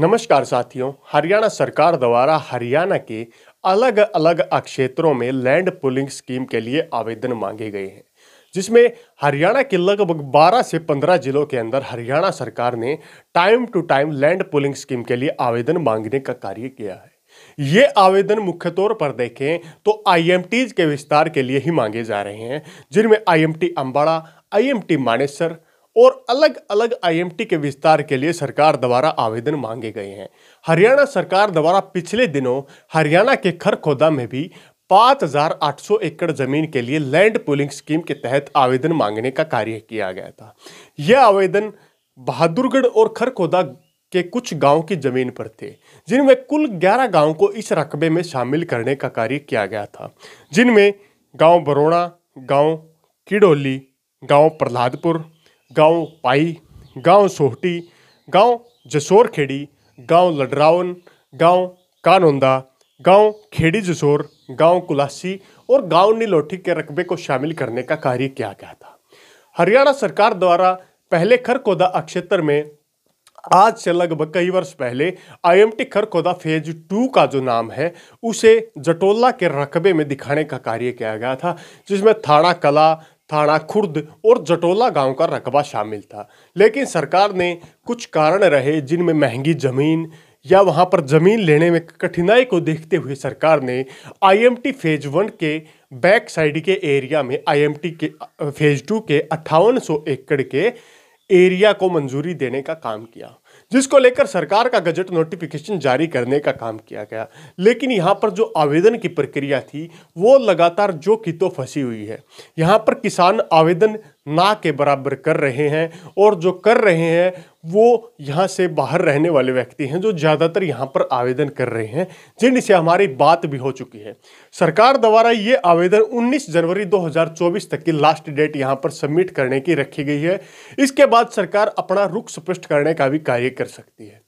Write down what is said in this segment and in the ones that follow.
नमस्कार साथियों हरियाणा सरकार द्वारा हरियाणा के अलग अलग क्षेत्रों में लैंड पुलिंग स्कीम के लिए आवेदन मांगे गए हैं जिसमें हरियाणा के लगभग 12 से 15 जिलों के अंदर हरियाणा सरकार ने time to time land pooling scheme के लिए आवेदन मांगने का कार्य किया है ये आवेदन मुख्य तौर पर देखें तो आईएमटीज के विस्तार के लिए ही मांगे जा रहे हैं जिनमें आईएमटी अंबाड़ा आईएमटी मानेसर और अलग अलग आईएमटी के विस्तार के लिए सरकार द्वारा आवेदन मांगे गए हैं हरियाणा सरकार द्वारा पिछले दिनों हरियाणा के खरखोदा में भी 5,800 एकड़ जमीन के लिए लैंड पुलिंग स्कीम के तहत आवेदन मांगने का कार्य किया गया था यह आवेदन बहादुरगढ़ और खरखोदा के कुछ गांव की जमीन पर थे जिनमें कुल 11 गांव को इस रकबे में शामिल करने का कार्य किया गया था जिनमें गांव बरोड़ा गांव किडोली गांव प्रहलादपुर गांव पाई गांव सोहटी गांव जसोर खेड़ी गांव लडरावन गांव कानोंदा गांव खेड़ी जसोर गांव कुलासी और गांव नीलोठी के रकबे को शामिल करने का कार्य किया गया था हरियाणा सरकार द्वारा पहले खरकोदा अक्षेत्र में आज से लगभग कई वर्ष पहले आईएमटी खरखोदा फेज टू का जो नाम है उसे जटोला के रकबे में दिखाने का कार्य किया गया था जिसमें थाना कला थाना खुर्द और जटोला गांव का रकबा शामिल था लेकिन सरकार ने कुछ कारण रहे जिनमें महंगी जमीन या वहां पर जमीन लेने में कठिनाई को देखते हुए सरकार ने आईएमटी फेज वन के बैक साइड के एरिया में आईएमटी के फेज टू के अट्ठावन एकड़ के एरिया को मंजूरी देने का काम किया जिसको लेकर सरकार का गजट नोटिफिकेशन जारी करने का काम किया गया लेकिन यहाँ पर जो आवेदन की प्रक्रिया थी वो लगातार जो की तो फंसी हुई है यहाँ पर किसान आवेदन ना के बराबर कर रहे हैं और जो कर रहे हैं वो यहाँ से बाहर रहने वाले व्यक्ति हैं जो ज़्यादातर यहाँ पर आवेदन कर रहे हैं जिनसे हमारी बात भी हो चुकी है सरकार द्वारा ये आवेदन 19 जनवरी 2024 तक की लास्ट डेट यहाँ पर सबमिट करने की रखी गई है इसके बाद सरकार अपना रुख स्पष्ट करने का भी कार्य कर सकती है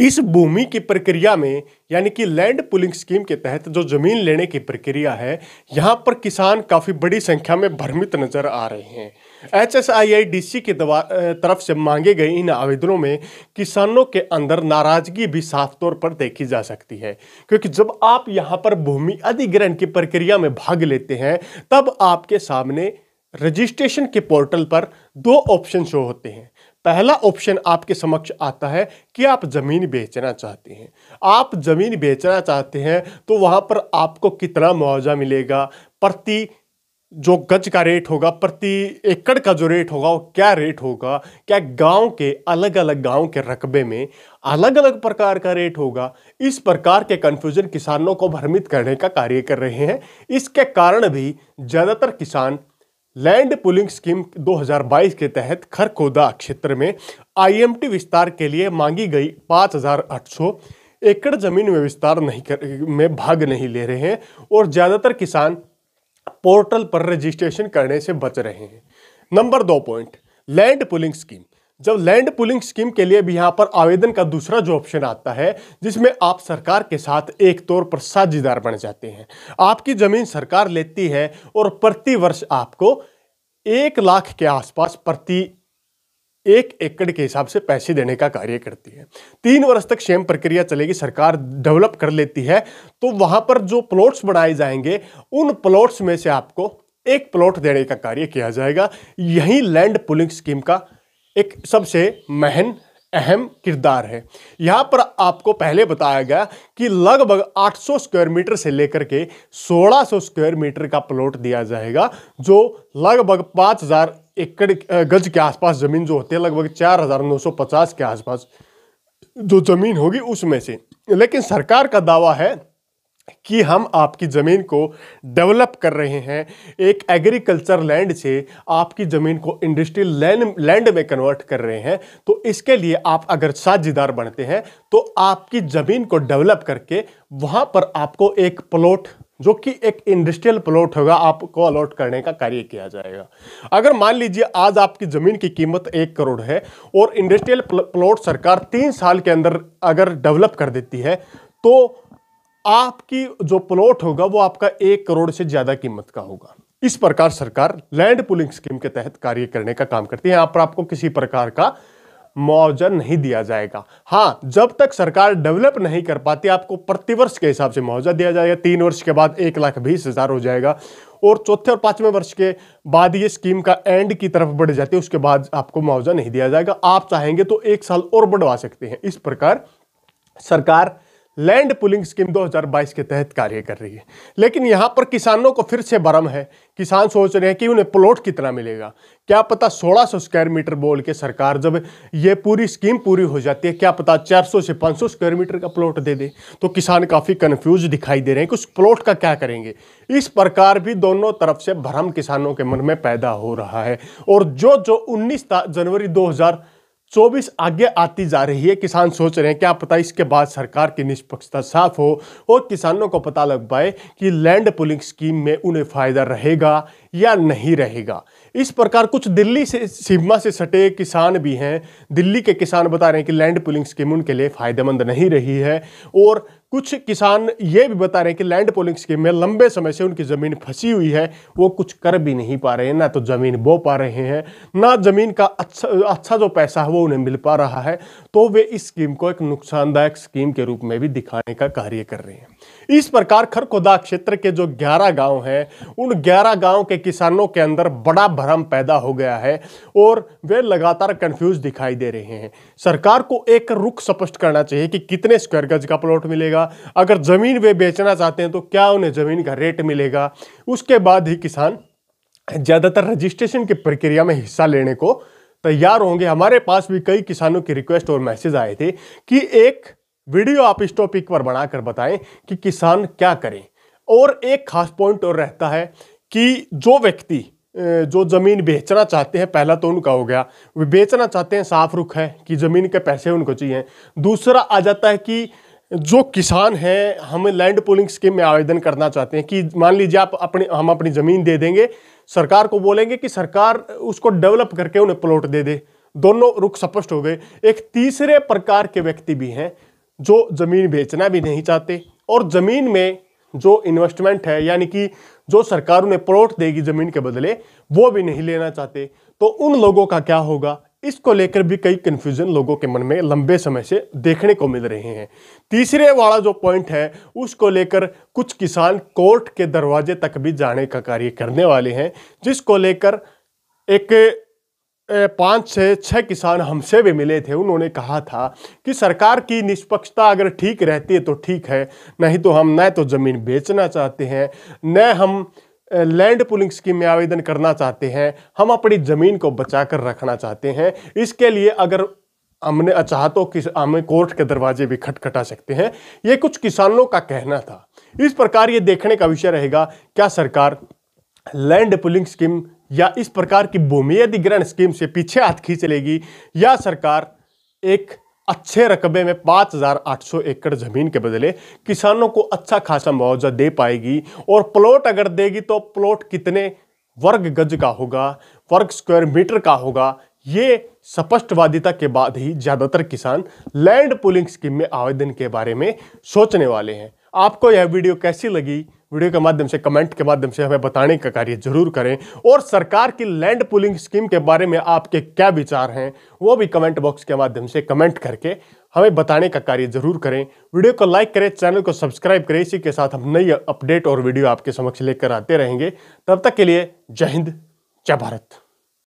इस भूमि की प्रक्रिया में यानी कि लैंड पुलिंग स्कीम के तहत जो जमीन लेने की प्रक्रिया है यहाँ पर किसान काफ़ी बड़ी संख्या में भ्रमित नजर आ रहे हैं H S I I D C की तरफ से मांगे गए इन आवेदनों में किसानों के अंदर नाराजगी भी साफ तौर पर देखी जा सकती है क्योंकि जब आप यहाँ पर भूमि अधिग्रहण की प्रक्रिया में भाग लेते हैं तब आपके सामने रजिस्ट्रेशन के पोर्टल पर दो ऑप्शन शो होते हैं पहला ऑप्शन आपके समक्ष आता है कि आप ज़मीन बेचना चाहते हैं आप ज़मीन बेचना चाहते हैं तो वहाँ पर आपको कितना मुआवजा मिलेगा प्रति जो गज का रेट होगा प्रति एकड़ का जो रेट होगा वो क्या रेट होगा क्या गांव के अलग अलग गांव के रकबे में अलग अलग प्रकार का रेट होगा इस प्रकार के कन्फ्यूजन किसानों को भ्रमित करने का कार्य कर रहे हैं इसके कारण भी ज़्यादातर किसान लैंड पुलिंग स्कीम 2022 के तहत खरखोदा क्षेत्र में आईएमटी विस्तार के लिए मांगी गई 5,800 एकड़ जमीन में विस्तार नहीं कर में भाग नहीं ले रहे हैं और ज़्यादातर किसान पोर्टल पर रजिस्ट्रेशन करने से बच रहे हैं नंबर दो पॉइंट लैंड पुलिंग स्कीम जब लैंड पुलिंग स्कीम के लिए भी यहाँ पर आवेदन का दूसरा जो ऑप्शन आता है जिसमें आप सरकार के साथ एक तौर पर साझेदार बन जाते हैं आपकी ज़मीन सरकार लेती है और प्रति वर्ष आपको एक लाख के आसपास प्रति एक एकड़ के हिसाब से पैसे देने का कार्य करती है तीन वर्ष तक सेम प्रक्रिया चलेगी सरकार डेवलप कर लेती है तो वहां पर जो प्लॉट्स बनाए जाएंगे उन प्लॉट्स में से आपको एक प्लॉट देने का कार्य किया जाएगा यही लैंड पुलिंग स्कीम का एक सबसे महन अहम किरदार है यहाँ पर आपको पहले बताया गया कि लगभग 800 स्क्वायर मीटर से लेकर के 1600 स्क्वायर मीटर का प्लॉट दिया जाएगा जो लगभग 5000 एकड़ गज के आसपास ज़मीन जो होती है लगभग 4950 के आसपास जो ज़मीन होगी उसमें से लेकिन सरकार का दावा है कि हम आपकी ज़मीन को डेवलप कर रहे हैं एक एग्रीकल्चर लैंड से आपकी ज़मीन को इंडस्ट्रियल लैंड लैंड में कन्वर्ट कर रहे हैं तो इसके लिए आप अगर साझेदार बनते हैं तो आपकी ज़मीन को डेवलप करके वहां पर आपको एक प्लॉट जो कि एक इंडस्ट्रियल प्लॉट होगा आपको अलॉट करने का कार्य किया जाएगा अगर मान लीजिए आज आपकी ज़मीन की कीमत एक करोड़ है और इंडस्ट्रियल प्लॉट सरकार तीन साल के अंदर अगर डेवलप कर देती है तो आपकी जो प्लॉट होगा वो आपका एक करोड़ से ज्यादा कीमत का होगा इस प्रकार सरकार लैंड पुलिंग स्कीम के तहत कार्य करने का काम करती है यहां पर आपको किसी प्रकार का मुआवजा नहीं दिया जाएगा हाँ जब तक सरकार डेवलप नहीं कर पाती आपको प्रतिवर्ष के हिसाब से मुआवजा दिया जाएगा तीन वर्ष के बाद एक लाख बीस हज़ार हो जाएगा और चौथे और पांचवें वर्ष के बाद ये स्कीम का एंड की तरफ बढ़ जाती है उसके बाद आपको मुआवजा नहीं दिया जाएगा आप चाहेंगे तो एक साल और बढ़वा सकते हैं इस प्रकार सरकार लैंड पुलिंग स्कीम 2022 के तहत कार्य कर रही है लेकिन यहाँ पर किसानों को फिर से भरम है किसान सोच रहे हैं कि उन्हें प्लॉट कितना मिलेगा क्या पता 1600 स्क्वायर मीटर बोल के सरकार जब ये पूरी स्कीम पूरी हो जाती है क्या पता 400 से 500 स्क्वायर मीटर का प्लॉट दे दे तो किसान काफ़ी कन्फ्यूज दिखाई दे रहे हैं कि उस प्लॉट का क्या करेंगे इस प्रकार भी दोनों तरफ से भरम किसानों के मन में पैदा हो रहा है और जो जो उन्नीस जनवरी दो चौबीस आगे आती जा रही है किसान सोच रहे हैं क्या पता इसके बाद सरकार की निष्पक्षता साफ हो और किसानों को पता लग पाए कि लैंड पुलिंग स्कीम में उन्हें फ़ायदा रहेगा या नहीं रहेगा इस प्रकार कुछ दिल्ली से सीमा से सटे किसान भी हैं दिल्ली के किसान बता रहे हैं कि लैंड पुलिंग स्कीम उनके लिए फ़ायदेमंद नहीं रही है और कुछ किसान ये भी बता रहे हैं कि लैंड पोलिंग स्कीम में लंबे समय से उनकी ज़मीन फंसी हुई है वो कुछ कर भी नहीं पा रहे हैं ना तो ज़मीन बो पा रहे हैं ना ज़मीन का अच्छा अच्छा जो पैसा है वो उन्हें मिल पा रहा है तो वे इस स्कीम को एक नुकसानदायक स्कीम के रूप में भी दिखाने का कार्य कर रहे हैं इस प्रकार खरखुदा क्षेत्र के जो 11 गांव हैं उन 11 गांव के किसानों के अंदर बड़ा भ्रम पैदा हो गया है और वे लगातार कंफ्यूज दिखाई दे रहे हैं सरकार को एक रुख स्पष्ट करना चाहिए कि कितने स्क्वायर गज का प्लॉट मिलेगा अगर ज़मीन वे बेचना चाहते हैं तो क्या उन्हें ज़मीन का रेट मिलेगा उसके बाद ही किसान ज़्यादातर रजिस्ट्रेशन की प्रक्रिया में हिस्सा लेने को तैयार होंगे हमारे पास भी कई किसानों की रिक्वेस्ट और मैसेज आए थे कि एक वीडियो आप इस टॉपिक पर बनाकर बताएं कि किसान क्या करें और एक खास पॉइंट और रहता है कि जो व्यक्ति जो ज़मीन बेचना चाहते हैं पहला तो उनका हो गया वे बेचना चाहते हैं साफ रुख है कि ज़मीन के पैसे उनको चाहिए दूसरा आ जाता है कि जो किसान है हम लैंड पोलिंग स्कीम में आवेदन करना चाहते हैं कि मान लीजिए आप अपने हम अपनी ज़मीन दे देंगे सरकार को बोलेंगे कि सरकार उसको डेवलप करके उन्हें प्लॉट दे दे दोनों रुख स्पष्ट हो गए एक तीसरे प्रकार के व्यक्ति भी हैं जो ज़मीन बेचना भी नहीं चाहते और ज़मीन में जो इन्वेस्टमेंट है यानी कि जो सरकार उन्हें प्लॉट देगी ज़मीन के बदले वो भी नहीं लेना चाहते तो उन लोगों का क्या होगा इसको लेकर भी कई कन्फ्यूजन लोगों के मन में लंबे समय से देखने को मिल रहे हैं तीसरे वाला जो पॉइंट है उसको लेकर कुछ किसान कोर्ट के दरवाजे तक भी जाने का कार्य करने वाले हैं जिसको लेकर एक पाँच से छः किसान हमसे भी मिले थे उन्होंने कहा था कि सरकार की निष्पक्षता अगर ठीक रहती है तो ठीक है नहीं तो हम न तो ज़मीन बेचना चाहते हैं न हम लैंड पुलिंग स्कीम में आवेदन करना चाहते हैं हम अपनी ज़मीन को बचा कर रखना चाहते हैं इसके लिए अगर हमने तो किस हमें कोर्ट के दरवाजे भी खटखटा सकते हैं ये कुछ किसानों का कहना था इस प्रकार ये देखने का विषय रहेगा क्या सरकार लैंड पुलिंग स्कीम या इस प्रकार की भूमि अधिग्रहण स्कीम से पीछे हाथ खींच लेगी या सरकार एक अच्छे रकबे में 5,800 एकड़ ज़मीन के बदले किसानों को अच्छा खासा मुआवजा दे पाएगी और प्लॉट अगर देगी तो प्लॉट कितने वर्ग गज का होगा वर्ग स्क्वायर मीटर का होगा ये स्पष्टवादिता के बाद ही ज़्यादातर किसान लैंड पुलिंग स्कीम में आवेदन के बारे में सोचने वाले हैं आपको यह वीडियो कैसी लगी वीडियो के माध्यम से कमेंट के माध्यम से हमें बताने का कार्य जरूर करें और सरकार की लैंड पुलिंग स्कीम के बारे में आपके क्या विचार हैं वो भी कमेंट बॉक्स के माध्यम से कमेंट करके हमें बताने का कार्य जरूर करें वीडियो को लाइक करें चैनल को सब्सक्राइब करें इसी के साथ हम नई अपडेट और वीडियो आपके समक्ष लेकर आते रहेंगे तब तक के लिए जय हिंद जय भारत